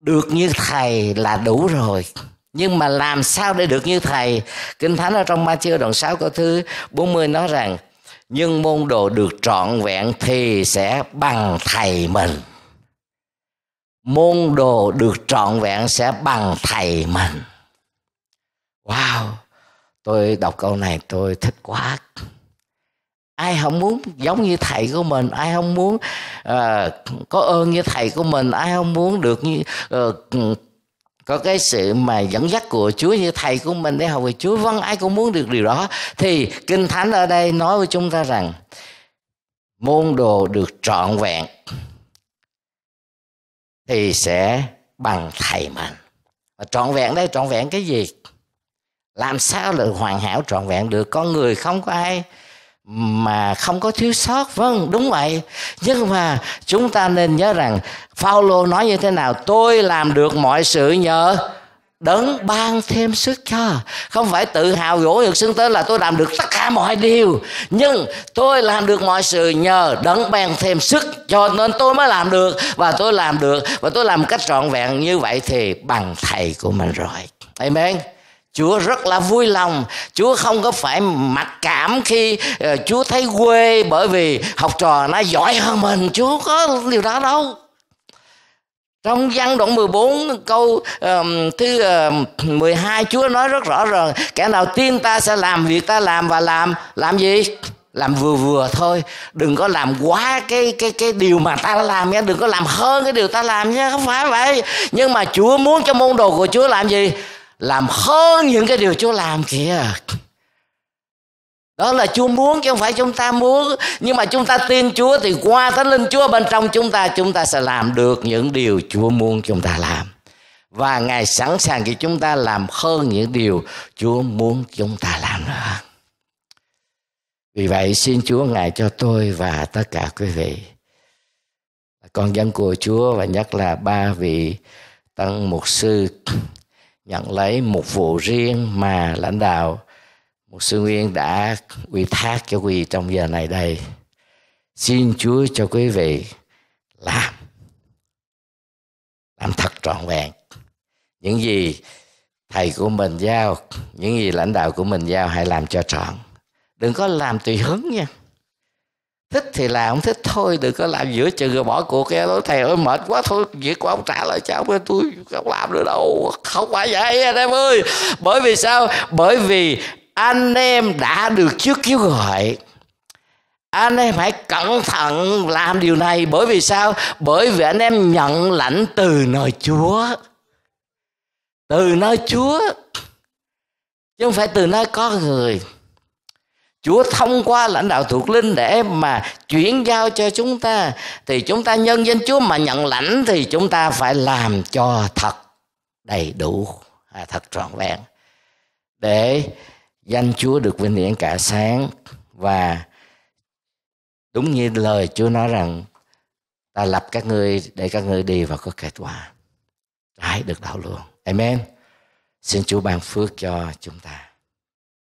được như thầy là đủ rồi nhưng mà làm sao để được như thầy kinh thánh ở trong ma chưa đoạn 6 câu thứ 40 nói rằng nhưng môn đồ được trọn vẹn thì sẽ bằng thầy mình môn đồ được trọn vẹn sẽ bằng thầy mình wow tôi đọc câu này tôi thích quá ai không muốn giống như thầy của mình ai không muốn uh, có ơn như thầy của mình ai không muốn được như uh, có cái sự mà dẫn dắt của Chúa như thầy của mình để học về Chúa vâng ai cũng muốn được điều đó thì kinh thánh ở đây nói với chúng ta rằng môn đồ được trọn vẹn thì sẽ bằng thầy mình và trọn vẹn đây trọn vẹn cái gì làm sao là hoàn hảo trọn vẹn được con người không có ai mà không có thiếu sót vâng đúng vậy nhưng mà chúng ta nên nhớ rằng Phaolô nói như thế nào tôi làm được mọi sự nhờ đấng ban thêm sức cho không phải tự hào vỗ được xưng tên là tôi làm được tất cả mọi điều nhưng tôi làm được mọi sự nhờ đấng ban thêm sức cho nên tôi mới làm được và tôi làm được và tôi làm cách trọn vẹn như vậy thì bằng thầy của mình rồi amen Chúa rất là vui lòng, Chúa không có phải mặc cảm khi uh, Chúa thấy quê bởi vì học trò nó giỏi hơn mình, Chúa có điều đó đâu. Trong văn đoạn 14 câu um, thứ uh, 12 Chúa nói rất rõ ràng Kẻ nào tin ta sẽ làm việc ta làm và làm Làm gì? Làm vừa vừa thôi Đừng có làm quá cái cái cái điều mà ta đã làm nha Đừng có làm hơn cái điều ta làm nha Không phải vậy Nhưng mà Chúa muốn cho môn đồ của Chúa làm gì? làm hơn những cái điều Chúa làm kìa đó là Chúa muốn chứ không phải chúng ta muốn nhưng mà chúng ta tin Chúa thì qua Thánh Linh Chúa bên trong chúng ta chúng ta sẽ làm được những điều Chúa muốn chúng ta làm và Ngài sẵn sàng cho chúng ta làm hơn những điều Chúa muốn chúng ta làm nữa vì vậy xin Chúa Ngài cho tôi và tất cả quý vị con dân của Chúa và nhất là ba vị tăng mục sư nhận lấy một vụ riêng mà lãnh đạo một sư nguyên đã quy thác cho quý vị trong giờ này đây xin chúa cho quý vị làm làm thật trọn vẹn những gì thầy của mình giao những gì lãnh đạo của mình giao hãy làm cho trọn đừng có làm tùy hứng nha thích thì làm không thích thôi đừng có làm giữa chừng rồi bỏ cuộc nghe nói thầy ơi mệt quá thôi việc của ông trả lời cháu với tôi không làm nữa đâu không phải vậy anh em ơi bởi vì sao bởi vì anh em đã được trước cứu gọi anh em hãy cẩn thận làm điều này bởi vì sao bởi vì anh em nhận lãnh từ nơi chúa từ nơi chúa chứ không phải từ nơi có người Chúa thông qua lãnh đạo thuộc linh để mà chuyển giao cho chúng ta thì chúng ta nhân danh Chúa mà nhận lãnh thì chúng ta phải làm cho thật đầy đủ à, thật trọn vẹn để danh Chúa được vinh hiển cả sáng và đúng như lời Chúa nói rằng ta lập các ngươi để các ngươi đi và có kết quả trái được đạo luôn amen xin Chúa ban phước cho chúng ta